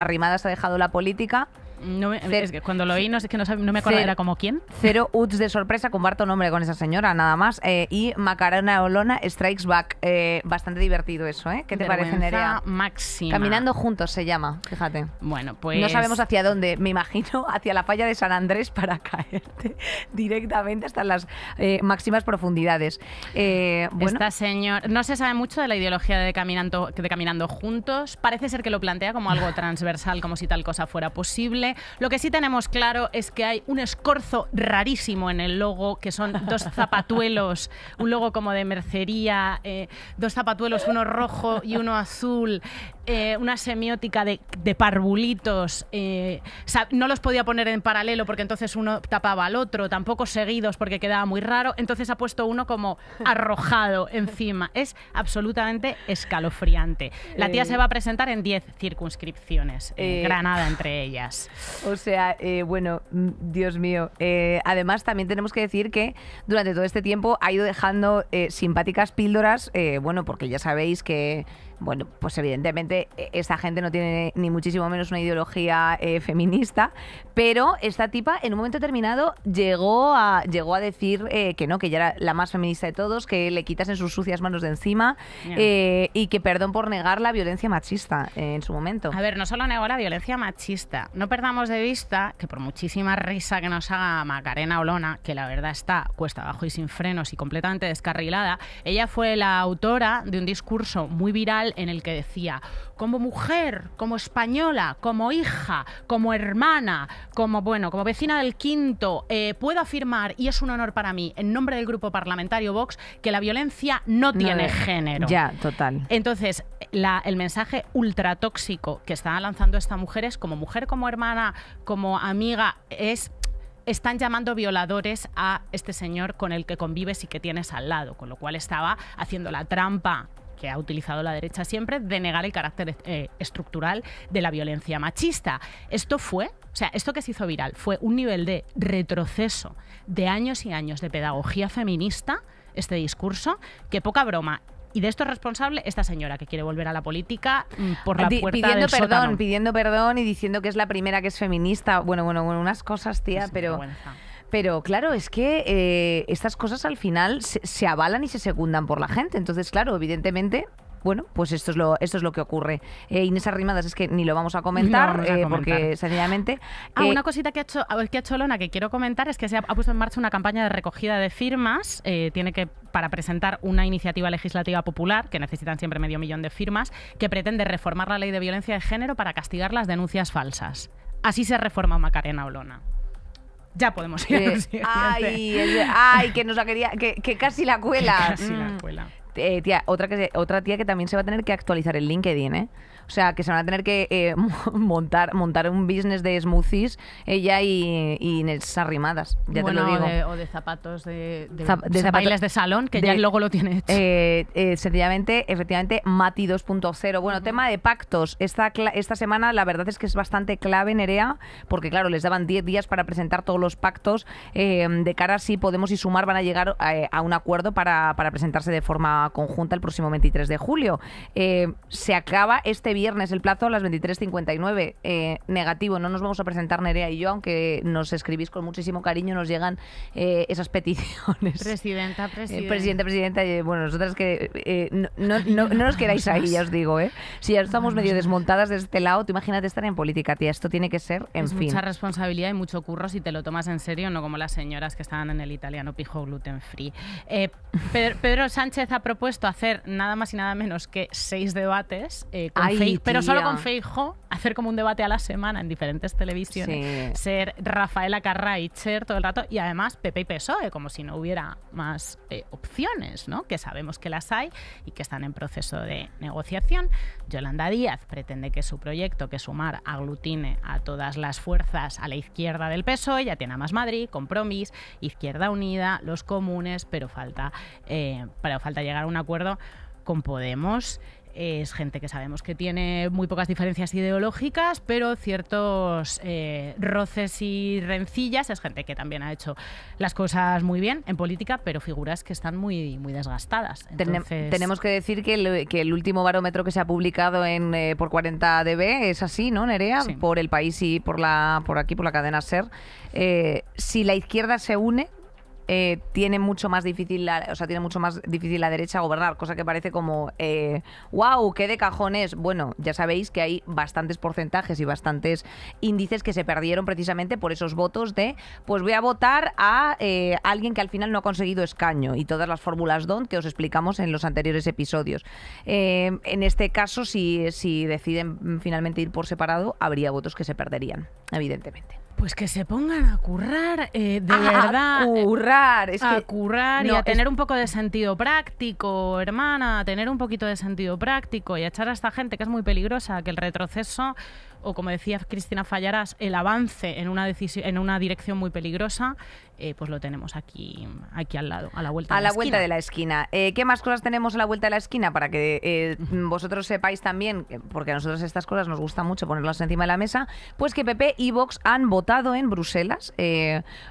arrimadas ha dejado la política cuando lo oí, no, es que no, me acuerdo, era como quién. Cero uts de sorpresa, comparto nombre con esa señora, nada más. Eh, y Macarena Olona Strikes Back. Eh, bastante divertido eso, ¿eh? ¿Qué te parece, Nerea? Caminando juntos se llama, fíjate. Bueno, pues... No sabemos hacia dónde, me imagino, hacia la falla de San Andrés para caerte directamente hasta las eh, máximas profundidades. Bueno. Esta señor... No se sabe mucho de la ideología de caminando, de caminando juntos. Parece ser que lo plantea como algo transversal, como si tal cosa fuera posible. Lo que sí tenemos claro es que hay un escorzo rarísimo en el logo, que son dos zapatuelos, un logo como de mercería, eh, dos zapatuelos, uno rojo y uno azul, eh, una semiótica de, de parvulitos. Eh, no los podía poner en paralelo porque entonces uno tapaba al otro, tampoco seguidos porque quedaba muy raro. Entonces ha puesto uno como arrojado encima. Es absolutamente escalofriante. La tía eh. se va a presentar en 10 circunscripciones, Granada entre ellas. O sea, bueno, mm, Dios mío. además, también tenemos que decir que durante todo este tiempo ha ido dejando simpáticas píldoras, bueno, porque ya sabéis que bueno, pues evidentemente e, esta gente no tiene ni muchísimo menos una ideología eh, feminista, pero esta tipa en un momento determinado llegó a, llegó a decir eh, que no, que ella era la más feminista de todos, que le quitasen sus sucias manos de encima eh, y que perdón por negar la violencia machista en su momento. A ver, no solo negó la violencia machista, no perdamos de vista que por muchísima risa que nos haga Macarena Olona, que la verdad está cuesta abajo y sin frenos y completamente descarrilada, ella fue la autora de un discurso muy viral en el que decía, como mujer, como española, como hija, como hermana, como bueno, como vecina del quinto, eh, puedo afirmar, y es un honor para mí, en nombre del grupo parlamentario Vox, que la violencia no, tiene género. Ya, total. Entonces, el mensaje ultratóxico que están lanzando estas mujeres, como mujer, como hermana, como amiga, es están llamando violadores a este señor con el que convives y que tienes al lado, con lo cual estaba haciendo la trampa que ha utilizado la derecha siempre, de negar el carácter eh, estructural de la violencia machista. Esto fue, o sea, esto que se hizo viral fue un nivel de retroceso de años y años de pedagogía feminista, este discurso, que poca broma. Y de esto es responsable esta señora que quiere volver a la política mm, por la puerta pidiendo perdón, pidiendo perdón y diciendo que es la primera que es feminista. Bueno, bueno, unas cosas, tía, pero pero claro, es que eh, estas cosas al final se, avalan y se secundan por la gente. Entonces, claro, evidentemente bueno, pues esto es lo, esto es lo que ocurre. Eh, Inés Arrimadas es que ni lo vamos a eh, comentar, porque sencillamente. Ah, eh, una cosita que ha, hecho, que ha hecho Lona que quiero comentar es que se ha, ha puesto en marcha una campaña de recogida de firmas. tiene que para presentar una iniciativa legislativa popular, que necesitan siempre medio millón de firmas, que pretende reformar la ley de violencia de género para castigar las denuncias falsas. Así se reforma Macarena Olona. Ya podemos ir. ay, ay, que nos la quería, que, que casi la cuela. la mm. cuela. Eh, tía, otra, que, otra tía que también se va a tener que actualizar el LinkedIn, ¿eh? O sea, que se van a tener que eh, montar, montar un business de smoothies ella y, y Arrimadas, ya te lo digo. O de, zapatos de, de, de salón, que ya luego lo tiene hecho. Eh, eh, sencillamente, efectivamente, Mati 2.0. Bueno, tema de pactos. Esta, esta semana la verdad es que es bastante clave, en Nerea, porque claro, les daban 10 días para presentar todos los pactos de cara a si Podemos y Sumar van a llegar a, un acuerdo para, presentarse de forma conjunta el próximo 23 de julio. se acaba este viernes el plazo a las 23.59. Eh, negativo, no nos vamos a presentar Nerea y yo, aunque nos escribís con muchísimo cariño, nos llegan eh, esas peticiones. Presidenta, eh, presidenta. presidenta, presidenta. bueno, nosotras que no, nos quedáis ahí, ya os digo, ¿eh? Si ya estamos medio desmontadas de este lado, tú imagínate estar en política, tía. Esto tiene que ser, en fin. Mucha responsabilidad y mucho curro si te lo tomas en serio, no como las señoras que estaban en el italiano pijo gluten free. Pedro, Sánchez ha propuesto hacer nada más y nada menos que seis debates con pero solo con Feijo, hacer como un debate a la semana en diferentes televisiones, ser Rafaela Carraicher todo el rato y además Pepe y PSOE, como si no hubiera más eh, opciones, ¿no? Que sabemos que las hay y que están en proceso de negociación. Yolanda Díaz pretende que su proyecto, que Sumar, aglutine a todas las fuerzas a la izquierda del PSOE, ya tiene a Más Madrid, Compromís, Izquierda Unida, los comunes, pero falta, eh, pero falta llegar a un acuerdo con Podemos es gente que sabemos que tiene muy pocas diferencias ideológicas, pero ciertos eh, roces y rencillas. Es gente que también ha hecho las cosas muy bien en política, pero figuras que están muy, muy desgastadas. Tenemos que decir que el, último barómetro que se ha publicado en eh, por 40 dB es así, ¿no, Nerea? Por el país y por la por aquí, por la cadena SER. Eh, si la izquierda se une, eh, tiene mucho más difícil la, o sea, tiene mucho más difícil la derecha gobernar, cosa que parece como eh, wow, qué de cajones. Bueno, ya sabéis que hay bastantes porcentajes y bastantes índices que se perdieron precisamente por esos votos de pues voy a votar a eh, alguien que al final no ha conseguido escaño y todas las fórmulas don que os explicamos en los anteriores episodios. Eh, en este caso, si, si deciden mm, finalmente ir por separado, habría votos que se perderían, evidentemente. Pues que se pongan a currar, eh, de ah, verdad. A eh, currar, es a que currar y a tener un poco de sentido práctico, hermana, a tener un poquito de sentido práctico y echar a esta gente que es muy peligrosa, que el retroceso o como decía Cristina Fallarás, el avance en una, decisión en una dirección muy peligrosa, eh, pues lo tenemos aquí, aquí al lado, a la vuelta de la, la vuelta de la esquina. Eh, ¿Qué más cosas tenemos a la vuelta de la esquina para que eh, vosotros sepáis también, porque a nosotros estas cosas nos gusta mucho ponerlas encima de la mesa, pues que PP y Vox han votado en Bruselas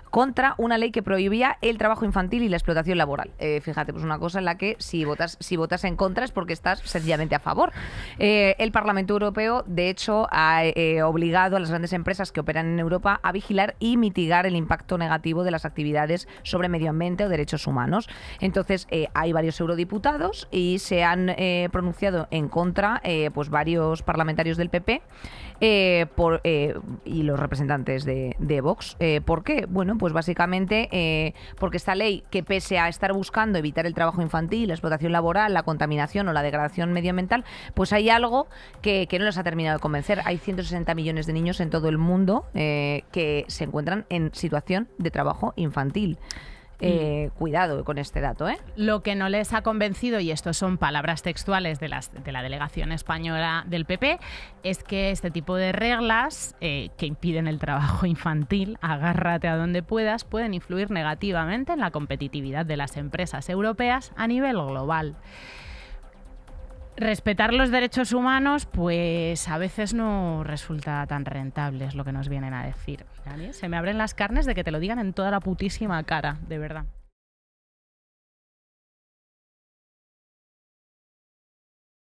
contra una ley que prohibía el trabajo infantil y la explotación laboral. fíjate, pues una cosa en la que si votas si votas en contra es porque estás sencillamente a favor. el Parlamento Europeo, de hecho, ha eh, eh, obligado a las grandes empresas que operan en Europa a vigilar y mitigar el impacto negativo de las actividades sobre medio ambiente o derechos humanos. Entonces, eh, hay varios eurodiputados y se han pronunciado en contra pues varios parlamentarios del PP por, y los representantes de, Vox. ¿Por qué? Bueno, pues básicamente porque esta ley, que pese a estar buscando evitar el trabajo infantil, la explotación laboral, la contaminación o la degradación medioambiental, pues hay algo que, que no les ha terminado de convencer. Hay 160 millones de niños en todo el mundo eh, que se encuentran en situación de trabajo infantil. Eh, mm. Cuidado con este dato. ¿eh? Lo que no les ha convencido, y esto son palabras textuales de, las, de la delegación española del PP, es que este tipo de reglas eh, que impiden el trabajo infantil, agárrate a donde puedas, pueden influir negativamente en la competitividad de las empresas europeas a nivel global respetar los derechos humanos, pues a veces no resulta tan rentable, es lo que nos vienen a decir. se me abren las carnes de que te lo digan en toda la putísima cara, de verdad.